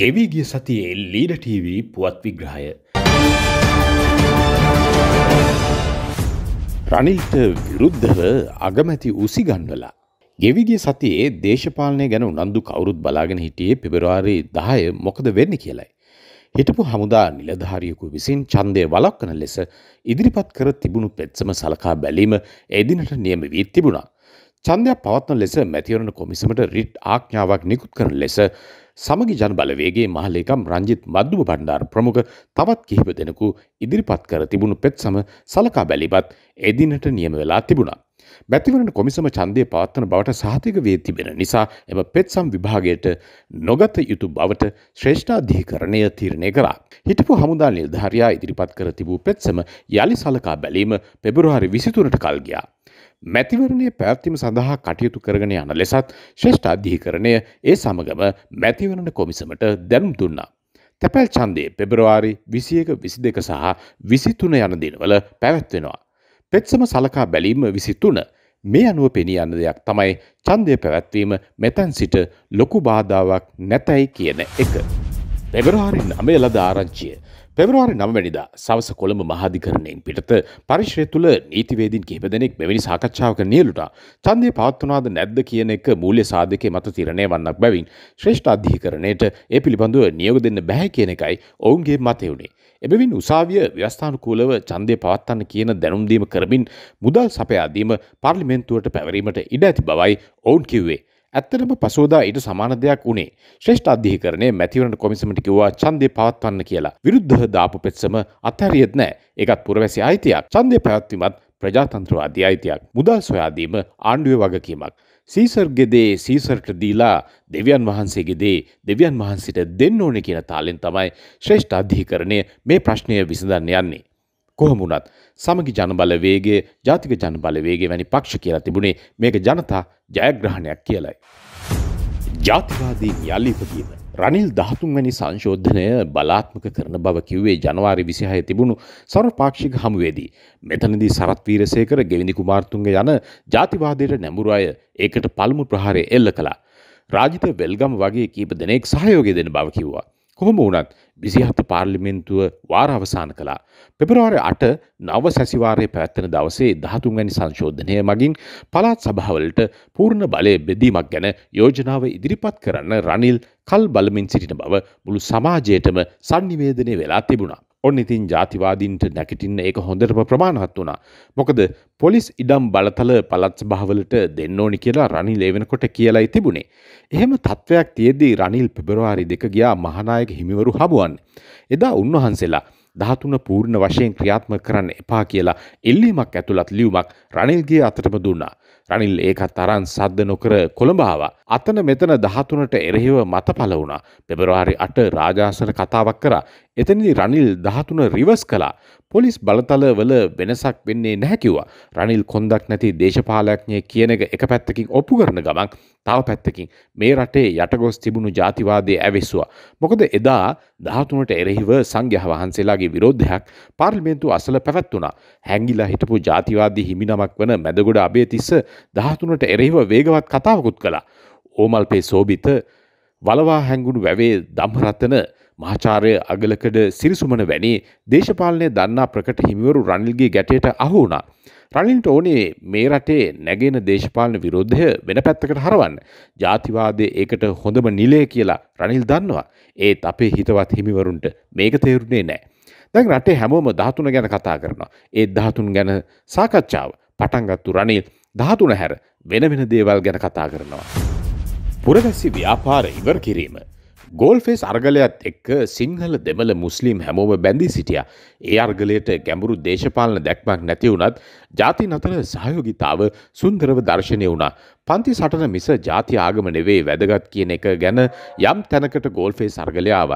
ගෙවීගිය සතියේ ලීඩ TV පුවත් විග්‍රහය. රනිල්ට විරුද්ධව අගමැති උසිගන්වලා. ගෙවිගේ සතියේ දේශපාලනය ගැන උනන්දු කවුරුත් බලාගෙන හිටියේ පෙබරවාරි දාය මොකද වෙන්න කියලයි. හිටපු හමුදා නිලධාරියකු විසින් චන්දය වලක්කන ලෙස ඉදිරිපත් කර තිබුණු පෙත්සම සලකා බැලීම එදිනට නියම වී තිබුණා. චන්දයක් පවත්න ලෙස මැතිවරණ කොමිසමට රිට් ආඥාවක් නිකුත් කරන ලෙස සමගි ජන බලවේගේ මහලේකම් රංජිත් මද්දුව බණ්ඩාර ප්‍රමුඛ තවත් කිහිප දෙනෙකු ඉදිරිපත් කර තිබුණු පෙත් සම සලකා බැලිබත් එදිනට නියම වෙලා තිබුණා. බැතිවරට කොමිසම චන්දය පවත්වන බවට සාතික වේ තිබෙන නිසා එම පෙත්සම් විභාගයට නොගත යුතු බවට ශ්‍රේෂ්ඨාධිකරණය තීරණය කරා. හිටපු හමුදා නිර්ධාරයා ඉදිරිපත් කර තිබූ පෙත්සම යළි සලකා බැලීම පෙබරුහරි විසිතුනට කල්ගයා. මැතිවරණය පැවැත්වීම සඳහා කටයුතු කරගෙන යන ලෙසත් ශ්‍රේෂ්ඨ අධ්‍යීකරණය ඒ සමගම මැතිවරණ කොමිසමට දැනුම් දුන්නා. තැපැල් ඡන්දේ පෙබරවාරි 21 22 සහ 23 යන දිනවල පැවැත්වෙනවා. පෙත්සම සලකා බැලීම 23 මේ අනුව පෙනී යන දෙයක් තමයි ඡන්දය පැවැත්වීම මෙතැන් සිට ලොකු බාධාවක් නැතයි කියන එක. පෙබරවාරි නමය ලද ආරංචිය පෙබරවාරි නමවැනිදා සවස කොළඹ මහාධිකරණයෙන් පිටත පරිශ්‍රය තුළ නීතිවේදින් කිහිප දෙනෙක් මෙවැනි සාකච්ඡාවක නියලුට චන්දය පවත්වනාද නැද්ද කියන එක මූල්‍ය සාධකය මත තිරණය වන්නක් බැවින් ශ්‍රේෂ්ඨ අධිකරණයට ඒ පිළිබඳව නියෝග දෙන්න බැහැ කියන එකයි ඔවුන්ගේ මතයුණේ. එබැවින් උසාවිය ව්‍යස්ථානකූලව චන්දය පවත්වන්න කියන දැනුම්දීම කරමින් මුදල් සපයාදීම පාර්ලිමෙන්තුවට පැවරීමට ඉඩ ඇති බවයි ඔවුන් කිව්වේ. ඇත්තටම පසෝදා ඊට සමාන දෙයක් වුණේ ශ්‍රේෂ්ඨ අධ්‍යකරණය මැතිවරණ කොමිසමට කිව්වා ඡන්දය පවත්වන්න කියලා. විරුද්ධව දාපු පෙත්සම අත්හැරියෙත් නැහැ. ඒකත් පුරවැසි අයිතියක්. ඡන්දය පැවැත්වීමත් ප්‍රජාතන්ත්‍රවාදී අයිතියක්. මුදල් සොයාදීම ආණ්ඩුවේ වගකීමක්. සීසර්ගේ දේ සීසර්ට දීලා දෙවියන් වහන්සේගේ දේ දෙවියන් වහන්සේට දෙන්න ඕනේ කියන තාලෙන් තමයි ශ්‍රේෂ්ඨ අධ්‍යකරණය මේ ප්‍රශ්නය විසඳන්න යන්නේ. කොහොමුණත් සමගි ජනබලවේගේ ජාතික ජනබලවේගේ වැනි පක්ෂ කියලා තිබුණේ මේක ජනතා ජයග්‍රහණයක් කියලයි. ජාතිවාදීන් යල්ලිපදීම. රනිල් දහතුන්වැනි සංශෝධනය බලාත්මක කරන බව කිව්වේ ජනවාරි විසිහය තිබුණු සරපාක්ෂික හමුවේදී. මෙතනදී සරත් වීරසේකර ගෙවිනි කුමාර්තුන්ග යන ජාතිවාදයට නැඹුරු අය ඒකට පළමු ප්‍රහාරය එල්ල කළා. රාජිත වෙල්ගම් වගේ කීප දෙනෙක් සහයෝගය දෙන බව කිව්වා. කොහොම වුණත් විසිහත පාර්ලිමෙන්න්තුව වාරවසාන කලා. පෙබරවාර අට නව සැසිවාරය පැවැත්වන දවසේ දහතුන්වැනි සංශෝධනය මගින් පලාත් සභාවලට පූර්ණ බලය බෙදීමක් ගැන යෝජනාව ඉදිරිපත් කරන්න රනිල් කල් බලමින් සිටින බව මුළු සමාජයටම සංනිවේදනය වෙලා තිබුණා. ඔන්න ඉතින් ජාතිවාදීන්ට නැකටින්න ඒක හොඳටම ප්‍රමාණවත් වුණා. මොකද පොලිස් ඉඩම් බලතල පළත් භාවලට දෙන්න ඕනි කියලා රනිල් එවෙනකොට කියලයි තිබුණේ. එහෙම තත්ත්වයක් තියේදී රනිල් පෙබරවාරි දෙක ගියා මහනායක හිමිවරු හමුවන්. එදා උන්වහන්සේලා දහතුන පූර්ණ වශයෙන් ක්‍රියාත්ම කරන්න එපා කියලා එල්ලීමක් ඇතුළත් ලියුමක් රනිල්ගේ අතටම දුන්නා. රනිල් ඒකත් තරන් සද්ද නොකර කොළඹාව. අතන මෙතන දහතුනට එරෙහිව මත පල වුණා. පෙබරවාරි අට රාජාසන කතාවක් කර එතනදි රනිල් දහතුන රිවස් කලා පොලිස් බලතලවල වෙනසක් වෙන්නේ නැහැකිවවා රනිල් කොන්දක් නැති දේශපාලඥය කියන එක එක පැත්තකින් ඔප්පු කරන ගමක් තව පැත්තකින් මේ රටේ යටගොස් තිබුණු ජාතිවාදය ඇවිස්වා. මොකද එදා දහතුනට එරෙහිව සංඝහ වහන්සේලාගේ විරෝධයක් පාර්ලිමේන්තු අසල පැවැත්වුණා හැංගිලා හිටපු ජාතිවාදී හිමිනමක් වන මැදගොඩ අබේ තිස්ස දහතුනට එරෙහිව වේගවත් කතාවකුත් කලා. ඕමල්පේ සෝභිත වලවා හැංගුණු වැවේ දම්රතන මහාචාර්ය අගලකඩ සිරිසුමන වැනි දේශපාලනය දන්නා ප්‍රකට හිමිවරු රනිල්ගේ ගැටයට අහුුණා. රනිල්ට ඕනේ මේ රටේ නැගෙන දේශපාලන විරෝධය වෙන පැත්තකට හරවන්න. ජාතිවාදය ඒකට හොඳම නිලය කියලා රනිල් දන්නවා. ඒත් අපේ හිතවත් හිමිවරුන්ට මේක තේරුණේ නෑ. දැන් රටේ හැමෝම දහතුන ගැන කතා කරනවා. ඒ දහතුන් ගැන සාකච්ඡාව පටන්ගත්තු රනිල් දහතුන හැර වෙන වෙන දේවල් ගැන කතා කරනවා. පුරවැසි ව්‍යාපාර ඉවර කිරීම. ගෝල්ෆෙස් අර්ගලයක්ත් එක්ක සිංහල දෙමළ මුස්ලිම් හැමෝම බැඳී සිටිය. ඒ අර්ගලයට ගැඹුරු දේශපාලන දැක්මක් නැතිවුනත් ජාතින් අතර සහයෝගිතාව සුන්දරව දර්ශනය වුණා. පන්ති සටන මිස ජාති ආගම නෙවේ වැදගත් කියන එක ගැන යම් තැනකට ගෝල්ෆේ සර්ගලයාව.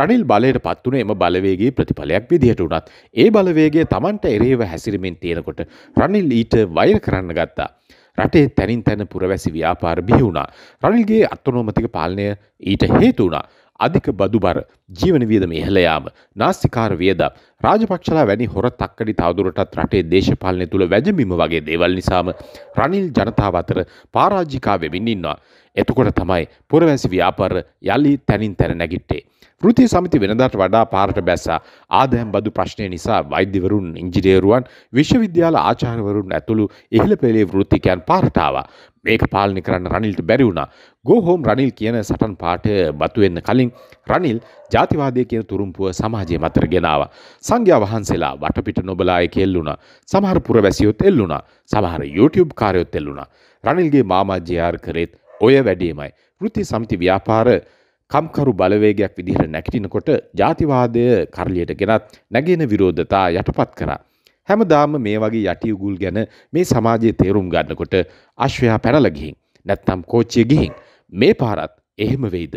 රනිල් බලයට පත්වන එම බලවේගේ ප්‍රතිඵලයක් විදිහට වනත් ඒ බලවේගේ තමන්ට එරේව හැසිරමෙන් තියෙනකොට රනිල් ඊට වෛර කරන්න ගත්තා. රටේ තැනින් තැන පුරවැසි ව්‍යාපාර බිහිවුණා. රනිල්ගේ අත්තනෝමතික පාලනය ඊට හේතුවුණා. අධික බදුබර ජීවන වියදම ඉහළ යාම නාස්තිකාර වියදම් රාජපක්ෂලා වැනි හොර තක්කඩි තවදුරටත් රටේ දේශපාලනය තුළ වැජඹීම වගේ දේවල් නිසාම රනිල් ජනතාව අතර පරාජිකා වෙමින් ඉන්නවා. එතකොට තමයි පුරවැසි ව්‍යාපාර යලි තැනින් තැන නැගිට්ටේ. ෘති සමිති වෙනදාට වඩා පාරට බැස්සා ආදයම් බදු ප්‍රශ්නය නිසා වෛද්‍යවරුන් ඉංජිනේරුවන් විශ්වවිද්‍යාල ආචාර්යවරුන් ඇතුළු ඉහළ පෙළේ වෘත්තිකයන් පාරටාවා. මේක පාලනය කරන්න රනිල්ට බැරි වුණා. ගෝහෝම් රනිල් කියන සටන් පාට බතුවෙන්න කලින් රනිල් ජාතිවාදය කියන තුරුම්පුව සමාජය මතර ගෙනාව. සංඝයා වහන්සේලා වටපිට නොබලාය කෙල්ලුණ සමහර පුරවැසියොත් එල්ලුණා සමහර YouTube කාරයොත් එල්ලුණා. රනිල්ගේ මාමාජ්‍යයාර් කරෙත් ඔය වැඩීමයි. ෘති සමති ව්‍යාපාර කම්කරු බලවේගයක් විදිහට නැකටිනකොට ජාතිවාදය කරලියට ගෙනත් නැගෙන විරෝධතා යටපත් කරා. හැමදාම මේ වගේ යටියුගුල් ගැන මේ සමාජයේ තේරුම් ගන්නකොට අශ්වයා පැනලගිහින් නැත්තම් කෝච්චිය ගිහින් මේ පාරත් එහෙම වෙයිද.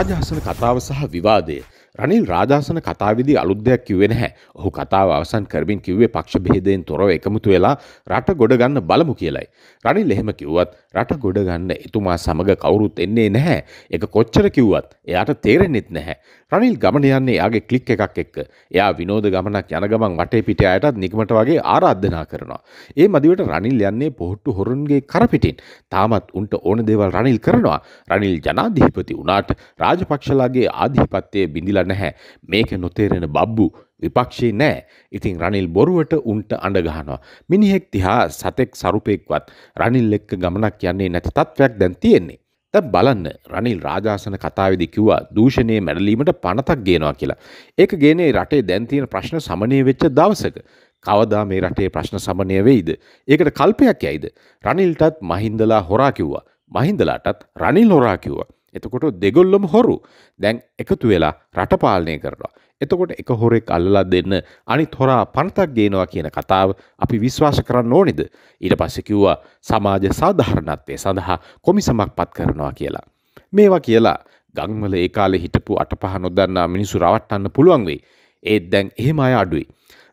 අදහසන කතාව සහ විවාදය රනිල් රාධාසන කතාවිදි අලුත් දෙයක් කිව්වේ නැහැ. ඔහු කතාව අවසන් කරමින් කිව්වේ පක්ෂ බෙහෙදයෙන් තොරව එකමුතු වෙලා රට ගොඩ ගන්න බලමු කියලයි. රනිල් එහෙම කිව්වත් රට ගොඩ ගන්න එතුමා සමග කවුරුත් එන්නේ නැහැ. ඒක කොච්චර කිව්වත් එයාට තේරෙන්නෙත් නැහැ. රනිල් ගමන යන්නේ එයාගේ ක්ලික් එකක් එක්ක. එයා විනෝද ගමනක් යන ගමන් වටේ පිට අයටත් නිගමට වගේ ආරාධනා කරනවා. ඒ මදිවට රනිල් යන්නේ පොහොට්ටු හොරුන්ගේ කරපිටින්. තාමත් උන්ට ඕන දේවල් රනිල් කරනවා. රනිල් ජනාධිපති වුණාට රාජපක්ෂලාගේ ආධිපත්‍යයේ බිඳිලා නැහැ. මේක නොතේරෙන බබ්බු විපක්ෂේ නෑ. ඉතින් රනිල් බොරුවට උන්ට අඬ ගහනවා. මිනිහෙක් තිහා සතෙක් සරුපෙක්වත් රනිල් එක්ක ගමනක් යන්නේ නැති තත්ත්වයක් දැන් තියෙන්නේ. දැන් බලන්න රනිල් රාජාසන කතාවේදී කිව්වා දූෂණයේ මැඩලීමට පණතක් ගේනවා කියලා. ඒක ගේනේ රටේ දැන් තියෙන ප්‍රශ්න සමනය වෙච්ච දවසක. කවදා මේ රටේ ප්‍රශ්න සමනය වෙයිද? ඒකට කල්පයක් යයිද? රනිල්ටත් මහින්දලා හොරා කිව්වා. මහින්දලාටත් රනිල් හොරා කිව්වා. එතකොට දෙගොල්ලම හොරු දැන් එකතු වෙලා රටපාලනය කරනවා. එතකොට එක හොරෙක් අල්ලලා දෙන්න අනිත් හොරා පනතක් ගේනවා කියන කතාව අපි විශ්වාස කරන්න ඕනිද. ඊට පස්සේ කිව්වා සමාජ සාධාරණත්වය සඳහා කොමිසමක් පත් කරනවා කියලා. මේවා කියලා ගංවල ඒ කාලේ හිටපු අටපහ නොදන්නා මිනිසු රවට්ටන්න පුළුවන් වෙයි. ඒත් දැන් එහෙම අය අඩුයි.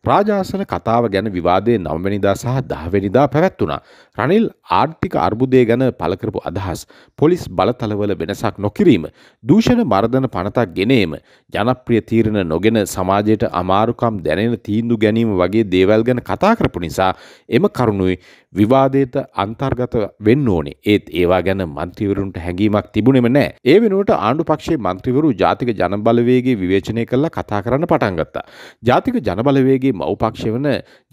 රාජාසන කතාව ගැන විවාදය නම්වැනිදා සහ දහවැනිදා පැවැත්වුණා. රනිල් ආර්ථික අර්බුදය ගැන පළකරපු අදහස් පොලිස් බලතලවල වෙනසක් නොකිරීම දූෂණ මර්ධන පනතක් ගෙනේම ජනප්‍රිය තීරණ නොගෙන සමාජයට අමාරුකම් දැනෙන තීන්දු ගැනීම වගේ දේවල් ගැන කතා කරපු නිසා එම කරුණුයි විවාදයට අන්තර්ගත වෙන්න ඕනේ ඒත් ඒවා ගැන මන්ත්‍රීවරුන්ට හැඟීමක් තිබුණෙම නෑ ඒ වෙනුවට ආණ්ඩු පක්ෂේ මන්ත්‍රීවරු ජාතික ජනබලවේගේ විවේචනය කරලා කතා කරන්න පටන් ගත්තා ජාතික ජනබලවේගේ මව්පක්ෂ වන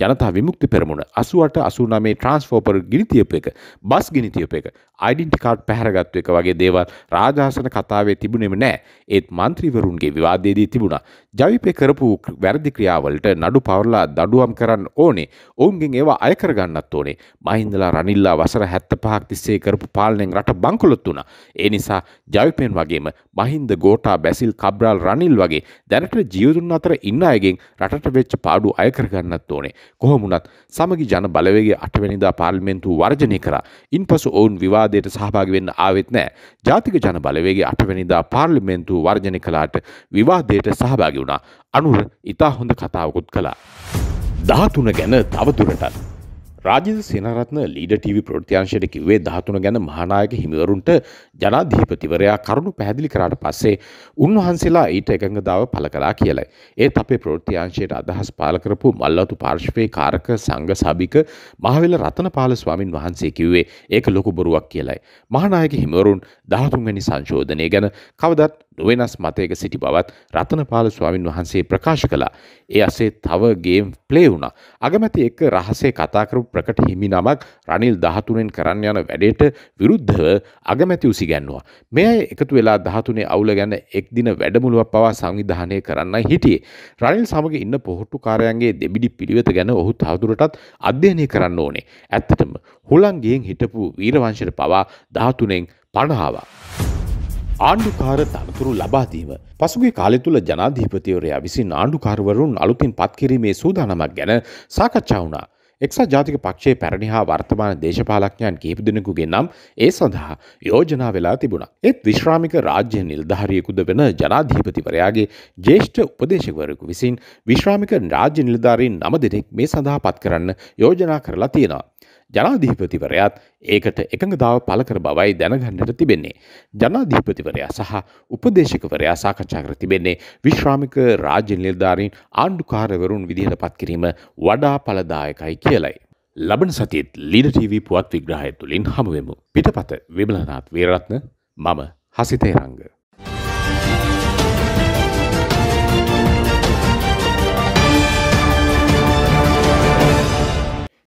ජනතා විමුක්ති පෙරමුණ අසුවට අසුනමේ ට්‍රන්ස්ෆෝපර් ගිනිතියප එක බස් ගිනිතියප එක අයිඩෙන්ටිකාඩ් පැහරගත්තු එක වගේ දේවල් රාජාසන කතාවේ තිබුණෙම නෑ ඒත් මන්ත්‍රීවරුන්ගේ විවාදයේදී තිබුණා ජවිපය කරපු වැරදි ක්‍රියාවලට නඩු පවරලා දඩුවම් කරන්න ඕනේ ඔවුන්ගෙන් ඒවා අයකරගන්නත් ඕනේ මහින්දලා රනිල්ලා වසර හැත්ත පහක් තිස්සේ කරපු පාලනෙන් රට බංකොලොත් වුණා ඒ නිසා ජවිපෙන් වගේම මහින්ද ගෝටා බැසිල් කබ්‍රාල් රනිල් වගේ දැනට ජීවතුන් අතර ඉන්න අයගෙන් රටට වෙච්ච පාඩු අයකරගන්නත් ඕනේ කොහොමුණත් සමගි ජන බලවේගේ අටවැනිදා පාර්ලිමෙන් කටයුතු වර්ජනය කරා. ඉන්පසු ඔවුන් විවාදයට සහභාගි වෙන්න ආවෙත් නැහැ. ජාතික ජන බලවේගයේ අටවැනිදා පාර්ලිමේන්තුව වර්ජනය කළාට විවාදයට සහභාගි වුණා. අනුර ඉතා හොඳ කතාවකුත් කළා. 13 ගැන තවදුරටත් රාජිද සිනරත්න ලීඩ ටීවි ප්‍රෘතියංශයට කිවේ දහතුන ගැන මහනායක හිමිවරුන්ට ජනාධීපතිවරයා කරුණු පැහැදිලි කරාට පස්සේ උන්වහන්සේලා ඊට එකඟදාව පල කලා කියලයි. ඒත් අපේ ප්‍රෘතියංශයට අදහස් පාලකරපු මල්ලතු පාර්ශ්වය කාරක සංග සභික මහවෙල රතනපාල ස්වාමින් වහන්සේ කිව්වේ ඒක ලොකු බොරුවක් කියලයි. මහනායක හිමවරුන් දහතුන්වැනි සංශෝධනය ගැන කවදත් වෙනස් මතයක සිටි බවත් රතනපාල ස්වාමින් වහන්සේ ප්‍රකාශ කළා. ඒ අසේ තව ගේම් ප්ලේ වුණා. අගමැති එක්ක රහසේ කතා කරපු ප්‍රකට හිමි නමක් රනිල් 13ෙන් කරන්න යන වැඩේට විරුද්ධව අගමැති උසිගැන්වුවා. මේ අය එකතු වෙලා 13 අවුල ගැන එක් දින වැඩමුළුවක් පවා සංවිධානය කරන්නයි හිටියේ. රනිල් සමග ඉන්න පොහොට්ටුකාරයන්ගේ දෙබිඩි පිළිවෙත ගැන ඔහු තවදුරටත් අධ්‍යයනය කරන්න ඕනේ. ඇත්තටම හුලංගියෙන් හිටපු වීරවංශයට පවා 13ෙන් පණහාවා. ආණ්ඩුකාර තනතුරු ලබාදීම. පසුගේ කාලෙ තුළ ජනාධීපතිවරයා විසින් ආණ්ඩුකාරවරුන් අලුතින් පත්කිරීමේ සූදානමක් ගැන සාකච්ඡා වුණා. එක්සා ජාතික පක්ෂයේ පැරණි හා වර්තමාන දේශපාලඥයන් කිහිප දෙනෙකුගේ නම් ඒ සඳහා යෝජනා වෙලා තිබුණා. ඒත් විශ්‍රාමික රාජ්‍ය නිලධාරියෙකුද වෙන ජනාධීපතිවරයාගේ ජේෂ්ඨ උපදේශකවරයෙකු විසින් විශ්‍රාමික රාජ්‍ය නිලධාරීන් නම දෙනෙක් මේ සඳහා පත් කරන්න යෝජනා කරලා තියෙනවා. ජනාධීපතිවරයාත් ඒකට එකඟදාව පළ කර බවයි දැනගන්නට තිබෙන්නේ. ජනාධීපතිවරයා සහ උපදේශකවරයා සාකච්ඡා කර තිබෙන්නේ විශ්‍රාමික රාජ්‍ය නිලධාරීන් ආණ්ඩුකාරවරුන් විදිහට පත්කිරීම වඩා පලදායකයි කියලයි. ලබන සතිත් ලීඩ TV පුවත් විග්‍රහය තුළින් හමුවමු. පිටපත විමලනාත් වේරත්න මම හසිතේරංග.